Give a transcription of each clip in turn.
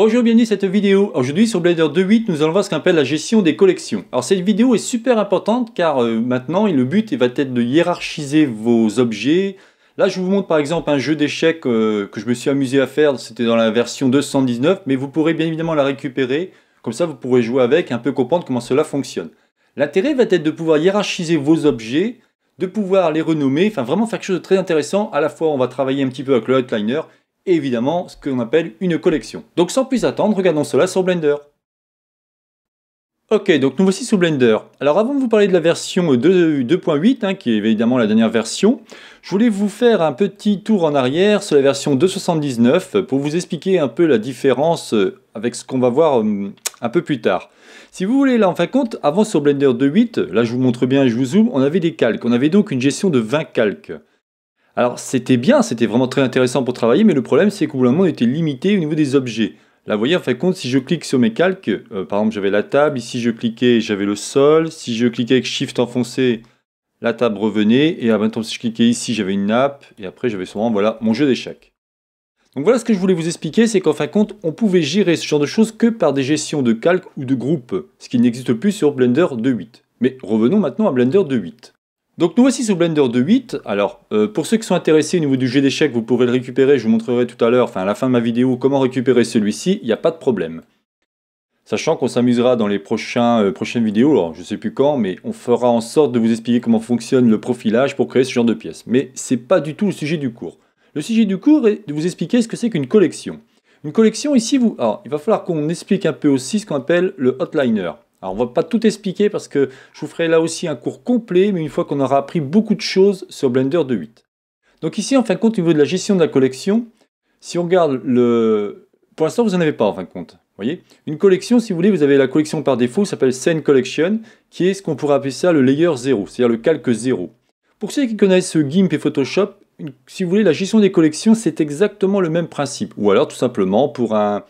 Bonjour, bienvenue à cette vidéo. Aujourd'hui sur Blender 2.8, nous allons voir ce qu'on appelle la gestion des collections. Alors cette vidéo est super importante car euh, maintenant le but va être de hiérarchiser vos objets. Là je vous montre par exemple un jeu d'échecs euh, que je me suis amusé à faire, c'était dans la version 219, mais vous pourrez bien évidemment la récupérer. Comme ça vous pourrez jouer avec et un peu comprendre comment cela fonctionne. L'intérêt va être de pouvoir hiérarchiser vos objets, de pouvoir les renommer, enfin vraiment faire quelque chose de très intéressant. À la fois on va travailler un petit peu avec le outliner évidemment ce qu'on appelle une collection. Donc sans plus attendre, regardons cela sur Blender. Ok, donc nous voici sous Blender. Alors avant de vous parler de la version 2.8, hein, qui est évidemment la dernière version, je voulais vous faire un petit tour en arrière sur la version 2.79 pour vous expliquer un peu la différence euh, avec ce qu'on va voir hum, un peu plus tard. Si vous voulez, là en fin de compte, avant sur Blender 2.8, là je vous montre bien et je vous zoome, on avait des calques. On avait donc une gestion de 20 calques. Alors c'était bien, c'était vraiment très intéressant pour travailler, mais le problème c'est qu'au bout d'un on était limité au niveau des objets. Là vous voyez en fin de compte si je clique sur mes calques, euh, par exemple j'avais la table, ici je cliquais j'avais le sol, si je cliquais avec Shift enfoncé, la table revenait, et à ah, ben, temps si je cliquais ici j'avais une nappe, et après j'avais souvent voilà mon jeu d'échecs. Donc voilà ce que je voulais vous expliquer, c'est qu'en fin de compte, on pouvait gérer ce genre de choses que par des gestions de calques ou de groupes, ce qui n'existe plus sur Blender 2.8. Mais revenons maintenant à Blender 2.8. Donc nous voici sous Blender 2.8. Alors euh, pour ceux qui sont intéressés au niveau du jeu d'échecs, vous pourrez le récupérer, je vous montrerai tout à l'heure, enfin à la fin de ma vidéo, comment récupérer celui-ci, il n'y a pas de problème. Sachant qu'on s'amusera dans les euh, prochaines vidéos, alors je ne sais plus quand, mais on fera en sorte de vous expliquer comment fonctionne le profilage pour créer ce genre de pièces. Mais c'est pas du tout le sujet du cours. Le sujet du cours est de vous expliquer ce que c'est qu'une collection. Une collection ici, vous, alors, il va falloir qu'on explique un peu aussi ce qu'on appelle le hotliner. Alors on ne va pas tout expliquer parce que je vous ferai là aussi un cours complet, mais une fois qu'on aura appris beaucoup de choses sur Blender 2.8. Donc ici, en fin de compte, au niveau de la gestion de la collection, si on regarde le... Pour l'instant, vous n'en avez pas, en fin de compte. voyez Une collection, si vous voulez, vous avez la collection par défaut, qui s'appelle Scene Collection, qui est ce qu'on pourrait appeler ça le layer 0, c'est-à-dire le calque 0. Pour ceux qui connaissent GIMP et Photoshop, si vous voulez, la gestion des collections, c'est exactement le même principe. Ou alors, tout simplement, pour un,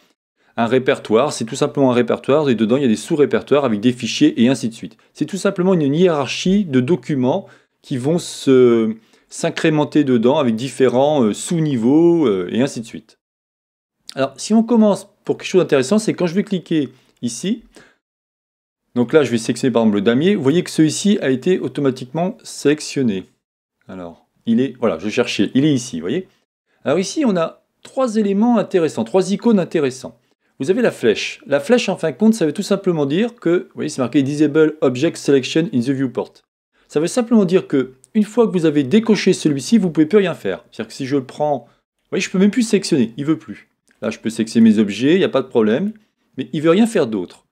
un répertoire, c'est tout simplement un répertoire, et dedans il y a des sous-répertoires avec des fichiers et ainsi de suite. C'est tout simplement une hiérarchie de documents qui vont se s'incrémenter dedans avec différents euh, sous-niveaux euh, et ainsi de suite. Alors si on commence pour quelque chose d'intéressant, c'est quand je vais cliquer ici, donc là je vais sélectionner par exemple le damier, vous voyez que celui-ci a été automatiquement sélectionné. Alors il est, voilà, je cherchais, il est ici, vous voyez. Alors ici on a trois éléments intéressants, trois icônes intéressantes vous avez la flèche. La flèche, en fin de compte, ça veut tout simplement dire que, vous voyez, c'est marqué Disable Object Selection in the Viewport. Ça veut simplement dire que, une fois que vous avez décoché celui-ci, vous ne pouvez plus rien faire. C'est-à-dire que si je le prends, vous voyez, je peux même plus sélectionner, il veut plus. Là, je peux sélectionner mes objets, il n'y a pas de problème, mais il veut rien faire d'autre.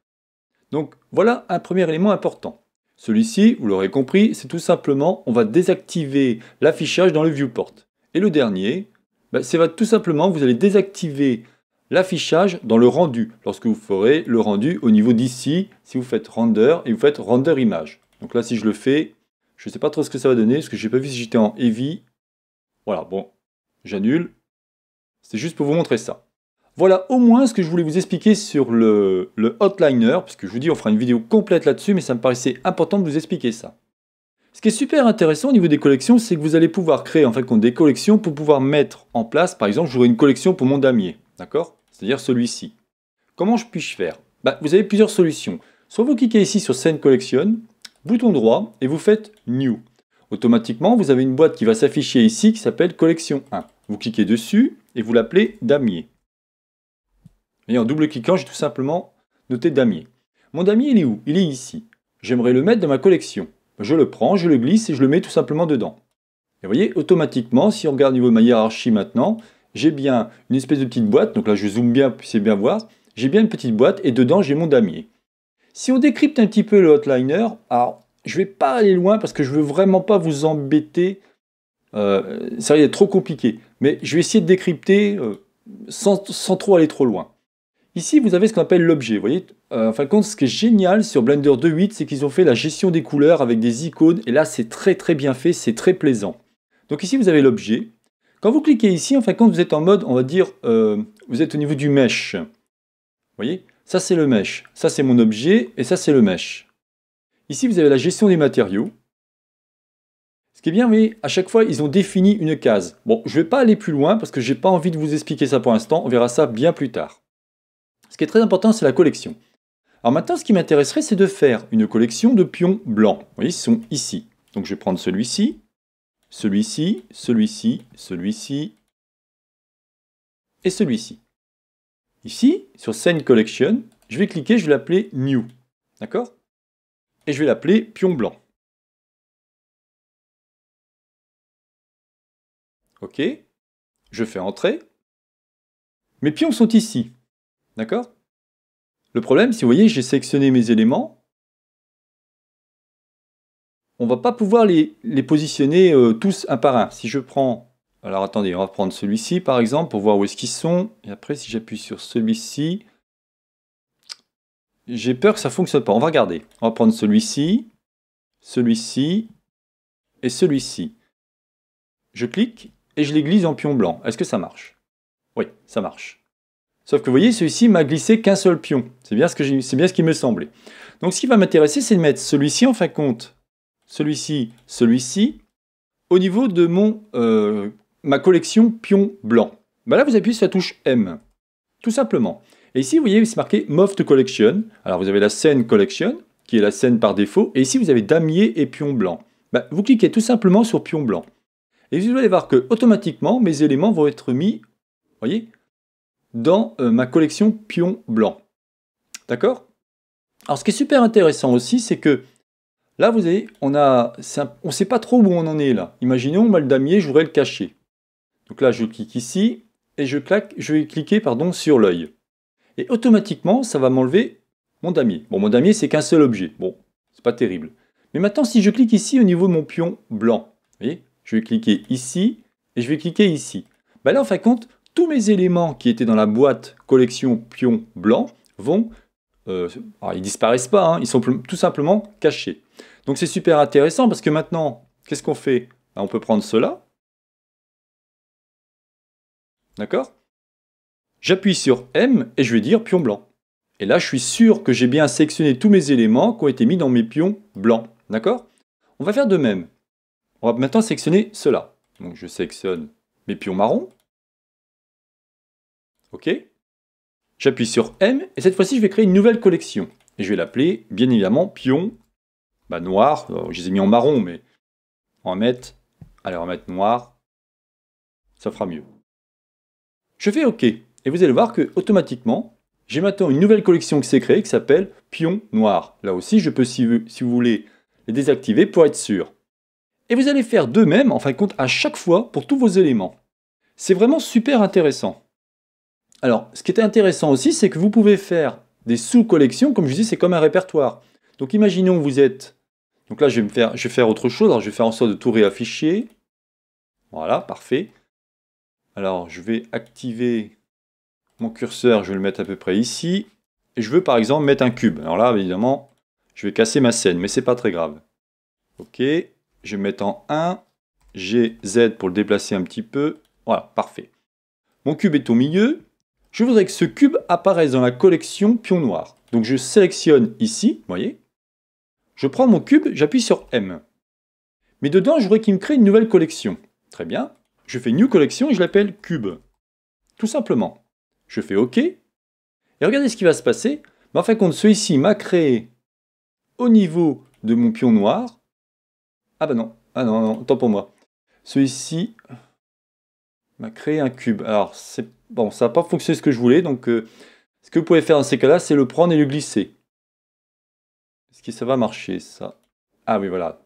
Donc, voilà un premier élément important. Celui-ci, vous l'aurez compris, c'est tout simplement, on va désactiver l'affichage dans le viewport. Et le dernier, bah, c'est tout simplement, vous allez désactiver l'affichage dans le rendu, lorsque vous ferez le rendu au niveau d'ici, si vous faites render et vous faites render image. Donc là, si je le fais, je ne sais pas trop ce que ça va donner, parce que je n'ai pas vu si j'étais en heavy. Voilà, bon, j'annule. C'est juste pour vous montrer ça. Voilà au moins ce que je voulais vous expliquer sur le, hotliner, puisque je vous dis, on fera une vidéo complète là-dessus, mais ça me paraissait important de vous expliquer ça. Ce qui est super intéressant au niveau des collections, c'est que vous allez pouvoir créer en fait des collections pour pouvoir mettre en place, par exemple, j'aurai une collection pour mon damier. D'accord C'est-à-dire celui-ci. Comment je puis-je faire bah, Vous avez plusieurs solutions. Soit vous cliquez ici sur Scène Collection, bouton droit, et vous faites New. Automatiquement, vous avez une boîte qui va s'afficher ici qui s'appelle Collection 1. Vous cliquez dessus et vous l'appelez Damier. Et en double-cliquant, j'ai tout simplement noté Damier. Mon damier, il est où Il est ici. J'aimerais le mettre dans ma collection. Je le prends, je le glisse et je le mets tout simplement dedans. Et vous voyez, automatiquement, si on regarde au niveau de ma hiérarchie maintenant, j'ai bien une espèce de petite boîte, donc là je zoome bien pour puissiez bien voir, j'ai bien une petite boîte et dedans j'ai mon damier. Si on décrypte un petit peu le hotliner, alors je ne vais pas aller loin parce que je ne veux vraiment pas vous embêter, euh, ça va être trop compliqué, mais je vais essayer de décrypter euh, sans, trop aller trop loin. Ici, vous avez ce qu'on appelle l'objet. Vous voyez, euh, en fin de compte, ce qui est génial sur Blender 2.8, c'est qu'ils ont fait la gestion des couleurs avec des icônes. Et là, c'est très très bien fait, c'est très plaisant. Donc ici, vous avez l'objet. Quand vous cliquez ici, en fin de compte, vous êtes en mode, on va dire, euh, vous êtes au niveau du mesh. Vous voyez Ça, c'est le mesh. Ça, c'est mon objet. Et ça, c'est le mesh. Ici, vous avez la gestion des matériaux. Ce qui est bien, voyez, à chaque fois, ils ont défini une case. Bon, je ne vais pas aller plus loin parce que je n'ai pas envie de vous expliquer ça pour l'instant. On verra ça bien plus tard. Ce qui est très important, c'est la collection. Alors maintenant, ce qui m'intéresserait, c'est de faire une collection de pions blancs. Vous voyez, ils sont ici. Donc je vais prendre celui-ci celui-ci, celui-ci, celui-ci et celui-ci. Ici, sur Scene Collection, je vais cliquer, je vais l'appeler New. D'accord Et je vais l'appeler Pion Blanc. OK Je fais Entrer. Mes pions sont ici. D'accord Le problème, si vous voyez, j'ai sélectionné mes éléments, on va pas pouvoir les, positionner euh, tous un par un. Si je prends... Alors attendez, on va prendre celui-ci par exemple pour voir où est-ce qu'ils sont. Et après, si j'appuie sur celui-ci, j'ai peur que ça fonctionne pas. On va regarder. On va prendre celui-ci, celui-ci et celui-ci. Je clique et je les glisse en pion blanc. Est-ce que ça marche Oui, ça marche. Sauf que vous voyez, celui-ci m'a glissé qu'un seul pion. C'est bien, ce que bien ce qui me semblait. Donc ce qui va m'intéresser, c'est de mettre celui-ci en fin de compte celui-ci, celui-ci, au niveau de mon, euh, ma collection pion blanc. Bah là, vous appuyez sur la touche M, tout simplement. Et ici, vous voyez, c'est marqué Moft Collection. Alors, vous avez la scène Collection, qui est la scène par défaut. Et ici, vous avez damier et pion blanc. Bah, vous cliquez tout simplement sur pion blanc. Et vous allez voir que automatiquement, mes éléments vont être mis, voyez, dans euh, ma collection pion blanc. D'accord Alors, ce qui est super intéressant aussi, c'est que Là, vous avez, on a, sait pas trop où on en est là. Imaginons, le damier, je voudrais le cacher. Donc là, je clique ici et je, je vais cliquer pardon, sur l'œil. Et automatiquement, ça va m'enlever mon damier. Bon, mon damier, c'est qu'un seul objet. Bon, c'est pas terrible. Mais maintenant, si je clique ici au niveau de mon pion blanc, voyez, je vais cliquer ici et je vais cliquer ici. Ben là, en fin de compte, tous mes éléments qui étaient dans la boîte collection pion blanc vont... Euh, ah, ils disparaissent pas, hein, ils sont tout simplement cachés. Donc c'est super intéressant parce que maintenant, qu'est-ce qu'on fait bah, On peut prendre cela. D'accord J'appuie sur M et je vais dire pion blanc. Et là, je suis sûr que j'ai bien sélectionné tous mes éléments qui ont été mis dans mes pions blancs. D'accord On va faire de même. On va maintenant sélectionner cela. Donc je sélectionne mes pions marrons. OK J'appuie sur M et cette fois-ci, je vais créer une nouvelle collection. Et je vais l'appeler, bien évidemment, pion bah, noir, euh, Je les ai mis en marron, mais on va mettre, allez, on va mettre noir. Ça fera mieux. Je fais OK. Et vous allez voir que automatiquement, j'ai maintenant une nouvelle collection qui s'est créée qui s'appelle Pion Noir. Là aussi, je peux, si vous, voulez, les désactiver pour être sûr. Et vous allez faire de même, en fin de compte, à chaque fois pour tous vos éléments. C'est vraiment super intéressant. Alors, ce qui est intéressant aussi, c'est que vous pouvez faire des sous-collections. Comme je dis, c'est comme un répertoire. Donc, imaginons vous êtes donc là, je vais, faire, je vais faire autre chose. Alors, je vais faire en sorte de tout réafficher. Voilà, parfait. Alors, je vais activer mon curseur. Je vais le mettre à peu près ici. Et je veux, par exemple, mettre un cube. Alors là, évidemment, je vais casser ma scène, mais c'est pas très grave. OK, je vais mettre en 1. GZ Z pour le déplacer un petit peu. Voilà, parfait. Mon cube est au milieu. Je voudrais que ce cube apparaisse dans la collection pion noir. Donc je sélectionne ici, vous voyez, je prends mon cube, j'appuie sur M. Mais dedans, je voudrais qu'il me crée une nouvelle collection. Très bien. Je fais New Collection et je l'appelle Cube. Tout simplement. Je fais OK. Et regardez ce qui va se passer. en fin de compte, celui-ci m'a créé au niveau de mon pion noir. Ah bah non. Ah non, non, tant pour moi. Celui-ci m'a créé un cube. Alors, bon, ça n'a pas fonctionné ce que je voulais. Donc, euh, ce que vous pouvez faire dans ces cas-là, c'est le prendre et le glisser. Est-ce que ça va marcher, ça Ah oui, voilà. Alors,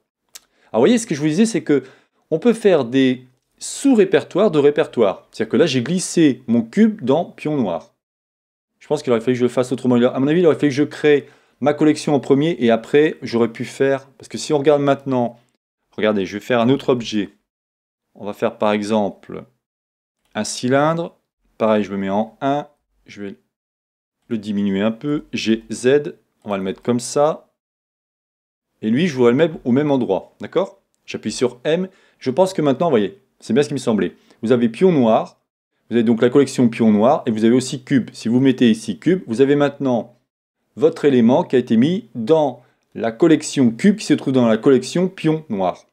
vous voyez, ce que je vous disais, c'est que on peut faire des sous-répertoires de répertoires. C'est-à-dire que là, j'ai glissé mon cube dans pion noir. Je pense qu'il aurait fallu que je le fasse autrement. À mon avis, il aurait fallu que je crée ma collection en premier et après, j'aurais pu faire... Parce que si on regarde maintenant... Regardez, je vais faire un autre objet. On va faire, par exemple, un cylindre. Pareil, je me mets en 1. Je vais le diminuer un peu. J'ai Z. On va le mettre comme ça et lui, je vois le même au même endroit. D'accord J'appuie sur M. Je pense que maintenant, vous voyez, c'est bien ce qui me semblait. Vous avez pion noir, vous avez donc la collection pion noir, et vous avez aussi cube. Si vous mettez ici cube, vous avez maintenant votre élément qui a été mis dans la collection cube qui se trouve dans la collection pion noir.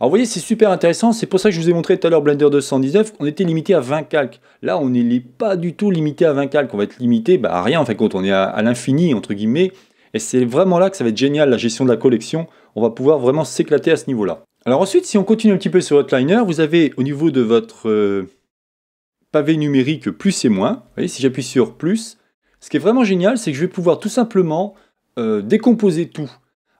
Alors vous voyez, c'est super intéressant, c'est pour ça que je vous ai montré tout à l'heure Blender 219, on était limité à 20 calques. Là, on n'est pas du tout limité à 20 calques, on va être limité bah, à rien, en fait, quand on est à l'infini, entre guillemets, et c'est vraiment là que ça va être génial la gestion de la collection. On va pouvoir vraiment s'éclater à ce niveau-là. Alors ensuite, si on continue un petit peu sur liner, vous avez au niveau de votre euh, pavé numérique plus et moins. Vous voyez, si j'appuie sur plus, ce qui est vraiment génial, c'est que je vais pouvoir tout simplement euh, décomposer tout.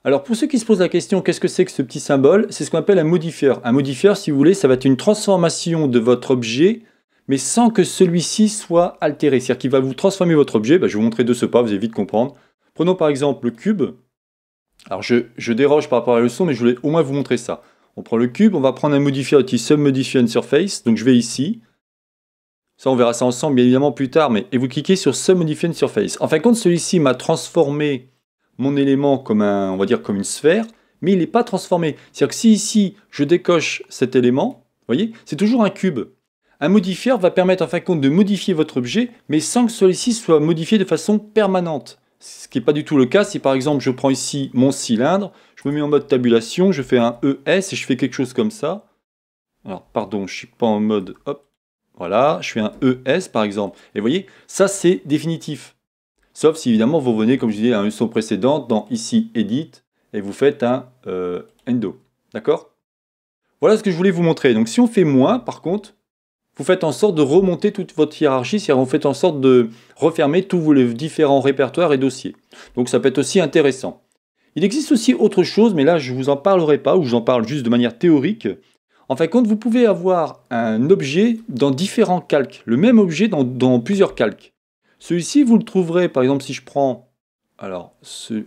Alors pour ceux qui se posent la question, qu'est-ce que c'est que ce petit symbole C'est ce qu'on appelle un modifier. Un modifier, si vous voulez, ça va être une transformation de votre objet, mais sans que celui-ci soit altéré. C'est-à-dire qu'il va vous transformer votre objet, ben, je vais vous montrer de ce pas, vous allez vite comprendre. Prenons par exemple le cube. Alors je, déroge par rapport à la leçon, mais je voulais au moins vous montrer ça. On prend le cube, on va prendre un modifier outil submodify une surface. Donc je vais ici. Ça, on verra ça ensemble, bien évidemment, plus tard. Mais, et vous cliquez sur submodify une surface. En fin de compte, celui-ci m'a transformé mon élément comme un, on va dire, comme une sphère, mais il n'est pas transformé. C'est-à-dire que si ici, je décoche cet élément, vous voyez, c'est toujours un cube. Un modifier va permettre en fin de compte de modifier votre objet, mais sans que celui-ci soit modifié de façon permanente. Ce qui n'est pas du tout le cas si par exemple je prends ici mon cylindre, je me mets en mode tabulation, je fais un ES et je fais quelque chose comme ça. Alors pardon, je ne suis pas en mode hop, voilà, je fais un ES par exemple. Et vous voyez, ça c'est définitif. Sauf si évidemment vous venez, comme je disais, à une son précédente, dans ici Edit, et vous faites un euh, Endo. D'accord Voilà ce que je voulais vous montrer. Donc si on fait moins, par contre, vous faites en sorte de remonter toute votre hiérarchie, c'est-à-dire vous faites en sorte de refermer tous vos différents répertoires et dossiers. Donc ça peut être aussi intéressant. Il existe aussi autre chose, mais là je ne vous en parlerai pas, ou j'en parle juste de manière théorique. En fin de compte, vous pouvez avoir un objet dans différents calques, le même objet dans, plusieurs calques. Celui-ci, vous le trouverez, par exemple, si je prends... Alors,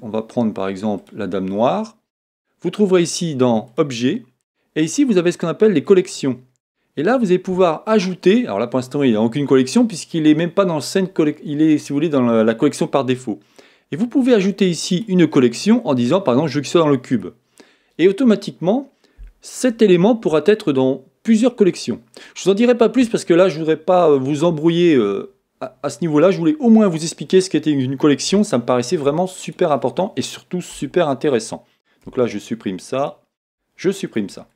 on va prendre par exemple la Dame Noire. Vous trouverez ici dans Objet, et ici vous avez ce qu'on appelle les collections. Et là, vous allez pouvoir ajouter, alors là pour l'instant il n'a aucune collection puisqu'il n'est même pas dans scène il est si vous voulez dans la collection par défaut. Et vous pouvez ajouter ici une collection en disant par exemple je veux qu'il soit dans le cube. Et automatiquement, cet élément pourra être dans plusieurs collections. Je ne vous en dirai pas plus parce que là je ne voudrais pas euh, vous embrouiller euh, à ce niveau-là. Je voulais au moins vous expliquer ce qu'était une collection, ça me paraissait vraiment super important et surtout super intéressant. Donc là je supprime ça, je supprime ça.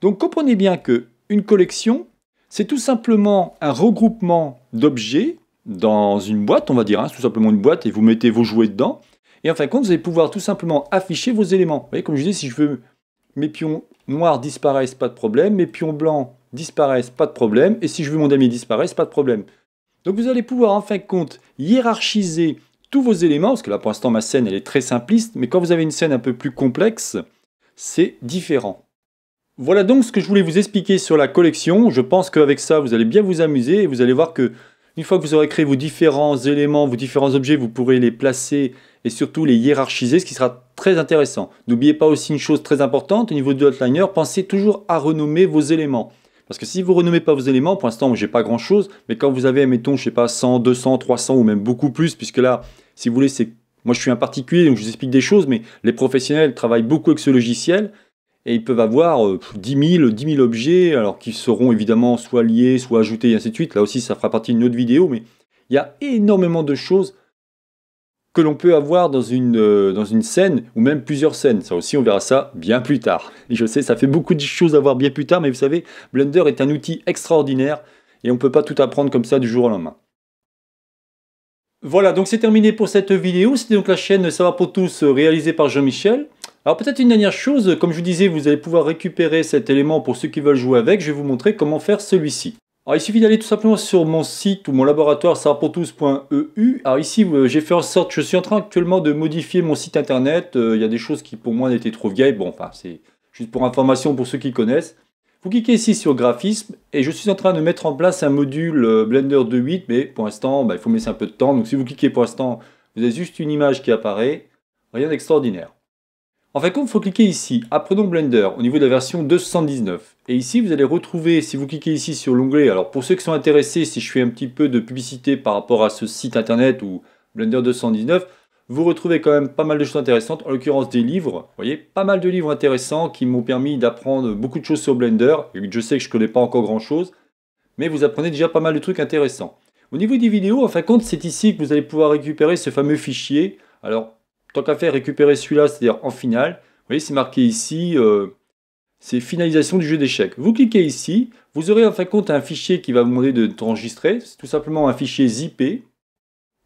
Donc comprenez bien que une collection, c'est tout simplement un regroupement d'objets dans une boîte, on va dire, hein. tout simplement une boîte, et vous mettez vos jouets dedans. Et en fin de compte, vous allez pouvoir tout simplement afficher vos éléments. Vous voyez, comme je disais, si je veux mes pions noirs disparaissent, pas de problème, mes pions blancs disparaissent, pas de problème, et si je veux mon damier disparaisse, pas de problème. Donc vous allez pouvoir en fin de compte hiérarchiser tous vos éléments, parce que là pour l'instant ma scène elle est très simpliste, mais quand vous avez une scène un peu plus complexe, c'est différent. Voilà donc ce que je voulais vous expliquer sur la collection. Je pense qu'avec ça, vous allez bien vous amuser et vous allez voir que une fois que vous aurez créé vos différents éléments, vos différents objets, vous pourrez les placer et surtout les hiérarchiser, ce qui sera très intéressant. N'oubliez pas aussi une chose très importante au niveau du Outliner, pensez toujours à renommer vos éléments. Parce que si vous ne renommez pas vos éléments, pour l'instant, n'ai pas grand chose, mais quand vous avez, mettons, je sais pas, 100, 200, 300 ou même beaucoup plus, puisque là, si vous voulez, Moi, je suis un particulier, donc je vous explique des choses, mais les professionnels travaillent beaucoup avec ce logiciel et ils peuvent avoir 10, 000, 10 000 objets, alors qui seront évidemment soit liés, soit ajoutés, et ainsi de suite. Là aussi, ça fera partie d'une autre vidéo, mais il y a énormément de choses que l'on peut avoir dans une, euh, dans une scène, ou même plusieurs scènes. Ça aussi, on verra ça bien plus tard. Et je sais, ça fait beaucoup de choses à voir bien plus tard, mais vous savez, Blender est un outil extraordinaire, et on ne peut pas tout apprendre comme ça du jour au lendemain. Voilà, donc c'est terminé pour cette vidéo. C'était donc la chaîne Savoir pour tous euh, réalisée par Jean-Michel. Alors peut-être une dernière chose, comme je vous disais, vous allez pouvoir récupérer cet élément pour ceux qui veulent jouer avec, je vais vous montrer comment faire celui-ci. Alors il suffit d'aller tout simplement sur mon site ou mon laboratoire sarpotous.eu. E Alors ici euh, j'ai fait en sorte, je suis en train actuellement de modifier mon site internet. Euh, il y a des choses qui pour moi n'étaient trop vieilles. Bon enfin c'est juste pour information pour ceux qui connaissent. Vous cliquez ici sur graphisme et je suis en train de mettre en place un module euh, Blender 2.8 mais pour l'instant bah, il faut mettre un peu de temps. Donc si vous cliquez pour l'instant vous avez juste une image qui apparaît. Rien d'extraordinaire. En fin de compte, il faut cliquer ici. Apprenons Blender au niveau de la version 219. Et ici, vous allez retrouver, si vous cliquez ici sur l'onglet, alors pour ceux qui sont intéressés, si je fais un petit peu de publicité par rapport à ce site internet ou Blender 219, vous retrouvez quand même pas mal de choses intéressantes, en l'occurrence des livres. Vous voyez, pas mal de livres intéressants qui m'ont permis d'apprendre beaucoup de choses sur Blender. je sais que je ne connais pas encore grand-chose, mais vous apprenez déjà pas mal de trucs intéressants. Au niveau des vidéos, en fin de compte, c'est ici que vous allez pouvoir récupérer ce fameux fichier. Alors, tant qu'à faire récupérer celui-là, c'est-à-dire en finale, vous voyez, c'est marqué ici, euh, c'est finalisation du jeu d'échecs. Vous cliquez ici, vous aurez en fin de compte un fichier qui va vous demander de t'enregistrer. c'est tout simplement un fichier ZIP.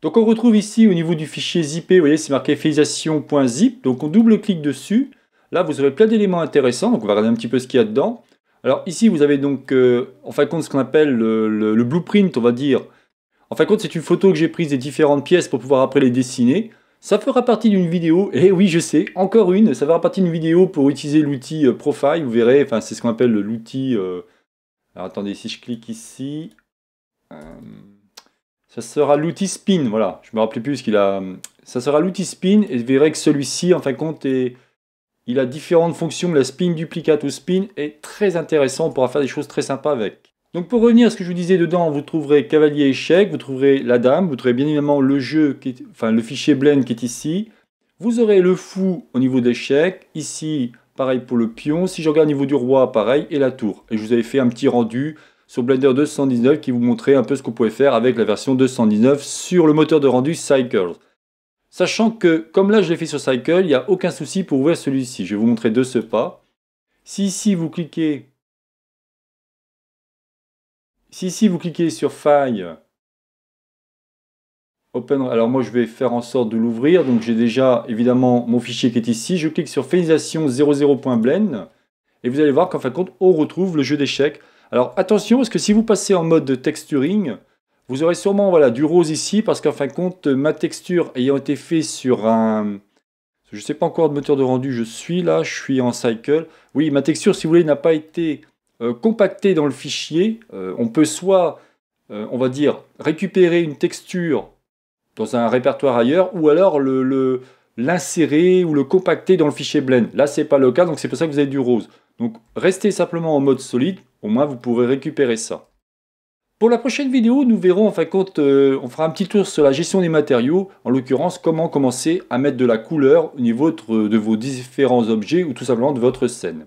Donc on retrouve ici au niveau du fichier ZIP. vous voyez, c'est marqué finalisation.zip, donc on double-clique dessus. Là, vous aurez plein d'éléments intéressants, donc on va regarder un petit peu ce qu'il y a dedans. Alors ici, vous avez donc euh, en fin de compte ce qu'on appelle le, le blueprint, on va dire, en fin de compte, c'est une photo que j'ai prise des différentes pièces pour pouvoir après les dessiner. Ça fera partie d'une vidéo, et eh oui je sais, encore une, ça fera partie d'une vidéo pour utiliser l'outil euh, Profile, vous verrez, enfin c'est ce qu'on appelle l'outil... Euh, alors attendez, si je clique ici... Euh, ça sera l'outil Spin, voilà, je me rappelais plus ce qu'il a... Ça sera l'outil Spin, et vous verrez que celui-ci, en fin de compte, il a différentes fonctions, la Spin Duplicate ou Spin est très intéressant, on pourra faire des choses très sympas avec. Donc pour revenir à ce que je vous disais dedans, vous trouverez cavalier échec, vous trouverez la dame, vous trouverez bien évidemment le jeu, qui est, enfin le fichier blend qui est ici. Vous aurez le fou au niveau d'échec, ici pareil pour le pion. Si je regarde au niveau du roi, pareil, et la tour. Et je vous avais fait un petit rendu sur Blender 219 qui vous montrait un peu ce qu'on pouvait faire avec la version 219 sur le moteur de rendu Cycles. Sachant que, comme là je l'ai fait sur Cycle, il n'y a aucun souci pour ouvrir celui-ci. Je vais vous montrer de ce pas. Si ici vous cliquez si ici vous cliquez sur File, open, alors moi je vais faire en sorte de l'ouvrir, donc j'ai déjà évidemment mon fichier qui est ici, je clique sur finalisation 00.blend, et vous allez voir qu'en fin de compte on retrouve le jeu d'échecs. Alors attention, parce que si vous passez en mode texturing, vous aurez sûrement voilà, du rose ici, parce qu'en fin de compte, ma texture ayant été faite sur un... Je ne sais pas encore de moteur de rendu, je suis là, je suis en cycle. Oui, ma texture, si vous voulez, n'a pas été Compacter euh, compacté dans le fichier, euh, on peut soit, euh, on va dire, récupérer une texture dans un répertoire ailleurs, ou alors l'insérer le, ou le compacter dans le fichier Blend. Là, ce n'est pas le cas, donc c'est pour ça que vous avez du rose. Donc, restez simplement en mode solide, au moins vous pourrez récupérer ça. Pour la prochaine vidéo, nous verrons, en fin on fera un petit tour sur la gestion des matériaux, en l'occurrence, comment commencer à mettre de la couleur au niveau de vos différents objets ou tout simplement de votre scène.